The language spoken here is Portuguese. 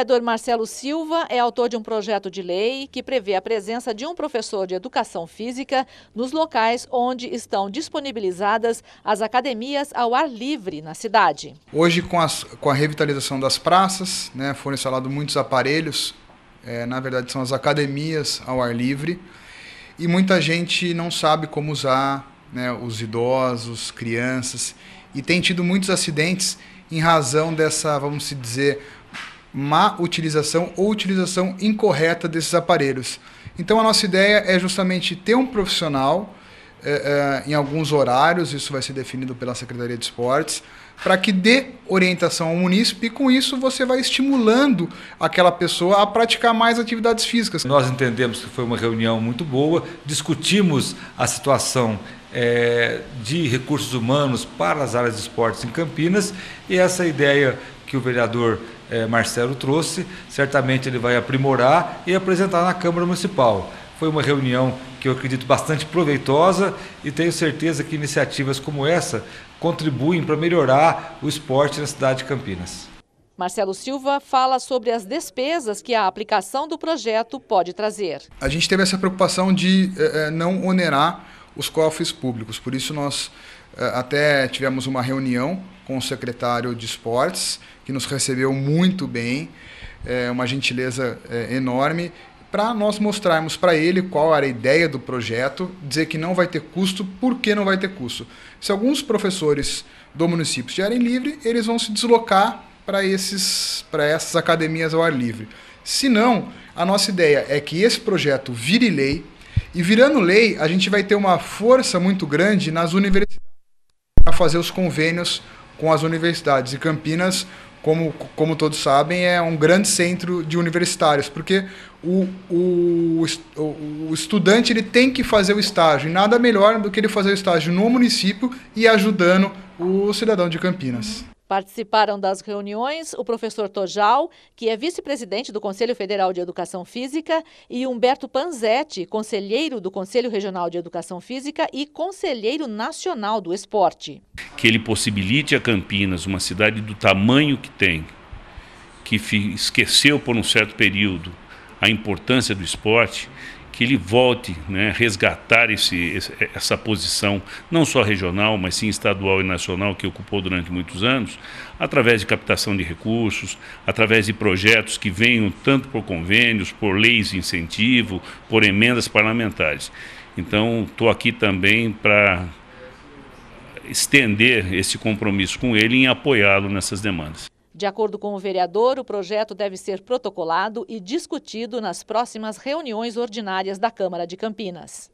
vereador Marcelo Silva é autor de um projeto de lei que prevê a presença de um professor de educação física nos locais onde estão disponibilizadas as academias ao ar livre na cidade. Hoje, com, as, com a revitalização das praças, né, foram instalados muitos aparelhos, é, na verdade são as academias ao ar livre, e muita gente não sabe como usar, né, os idosos, crianças, e tem tido muitos acidentes em razão dessa, vamos dizer, má utilização ou utilização incorreta desses aparelhos. Então a nossa ideia é justamente ter um profissional é, é, em alguns horários, isso vai ser definido pela Secretaria de Esportes, para que dê orientação ao munícipe e com isso você vai estimulando aquela pessoa a praticar mais atividades físicas. Nós entendemos que foi uma reunião muito boa, discutimos a situação é, de recursos humanos para as áreas de esportes em Campinas e essa ideia que o vereador é, Marcelo trouxe, certamente ele vai aprimorar e apresentar na Câmara Municipal. Foi uma reunião que eu acredito bastante proveitosa e tenho certeza que iniciativas como essa contribuem para melhorar o esporte na cidade de Campinas. Marcelo Silva fala sobre as despesas que a aplicação do projeto pode trazer. A gente teve essa preocupação de é, é, não onerar os cofres públicos, por isso nós até tivemos uma reunião com o secretário de esportes, que nos recebeu muito bem, é uma gentileza é, enorme, para nós mostrarmos para ele qual era a ideia do projeto, dizer que não vai ter custo, por que não vai ter custo. Se alguns professores do município estiverem livre, eles vão se deslocar para essas academias ao ar livre. Se não, a nossa ideia é que esse projeto vire lei, e virando lei, a gente vai ter uma força muito grande nas universidades para fazer os convênios com as universidades. E Campinas, como, como todos sabem, é um grande centro de universitários, porque o, o, o estudante ele tem que fazer o estágio, e nada melhor do que ele fazer o estágio no município e ajudando o cidadão de Campinas. Participaram das reuniões o professor Tojal, que é vice-presidente do Conselho Federal de Educação Física, e Humberto Panzetti, conselheiro do Conselho Regional de Educação Física e conselheiro nacional do esporte. Que ele possibilite a Campinas, uma cidade do tamanho que tem, que esqueceu por um certo período a importância do esporte, que ele volte né, resgatar esse, essa posição, não só regional, mas sim estadual e nacional, que ocupou durante muitos anos, através de captação de recursos, através de projetos que venham tanto por convênios, por leis de incentivo, por emendas parlamentares. Então, estou aqui também para estender esse compromisso com ele e apoiá-lo nessas demandas. De acordo com o vereador, o projeto deve ser protocolado e discutido nas próximas reuniões ordinárias da Câmara de Campinas.